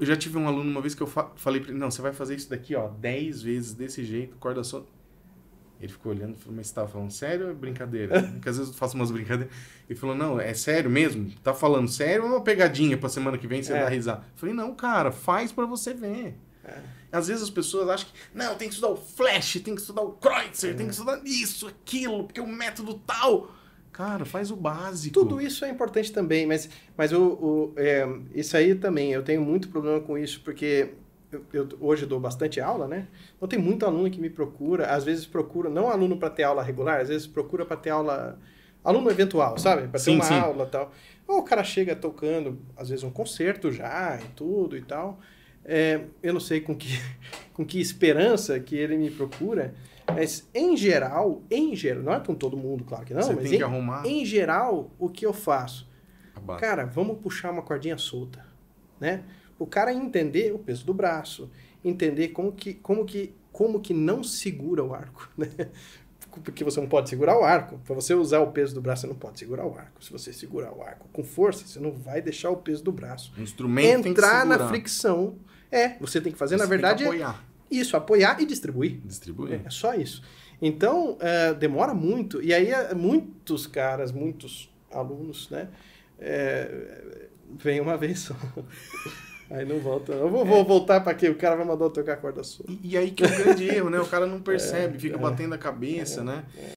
Eu já tive um aluno uma vez que eu fa falei pra ele, não, você vai fazer isso daqui, ó, 10 vezes desse jeito, corda só. Ele ficou olhando e falou, mas você tá falando sério ou é brincadeira? Porque às vezes eu faço umas brincadeiras. Ele falou, não, é sério mesmo? Tá falando sério ou é uma pegadinha pra semana que vem você é. dar risada? Eu falei, não, cara, faz para você ver. É. Às vezes as pessoas acham que, não, tem que estudar o Flash, tem que estudar o Kreutzer, é. tem que é. estudar isso, aquilo, porque o método tal. Cara, faz o básico. Tudo isso é importante também, mas, mas o, o é, isso aí também, eu tenho muito problema com isso, porque eu, eu, hoje dou bastante aula, né? Então tem muito aluno que me procura, às vezes procura, não aluno para ter aula regular, às vezes procura para ter aula aluno eventual, sabe? Para ter sim, uma sim. aula tal. Ou o cara chega tocando, às vezes, um concerto já e tudo e tal. É, eu não sei com que, com que esperança que ele me procura, mas em geral, em geral, não é com todo mundo, claro que não, Você mas em, em, geral, o que eu faço? Cara, vamos puxar uma cordinha solta, né? O cara entender o peso do braço, entender como que, como que, como que não segura o arco, né? Porque você não pode segurar o arco. Para você usar o peso do braço, você não pode segurar o arco. Se você segurar o arco com força, você não vai deixar o peso do braço. O instrumento entrar na fricção é, você tem que fazer, você na verdade. Tem que apoiar. Isso, apoiar e distribuir. Distribuir. É, só isso. Então, uh, demora muito. E aí, é, muitos caras, muitos alunos, né? É, vem uma vez só. Aí não volta. Eu vou, é. vou voltar para quê? O cara vai mandar eu tocar a corda sua. E, e, aí que é o grande erro, né? O cara não percebe, é, fica é. batendo a cabeça, né?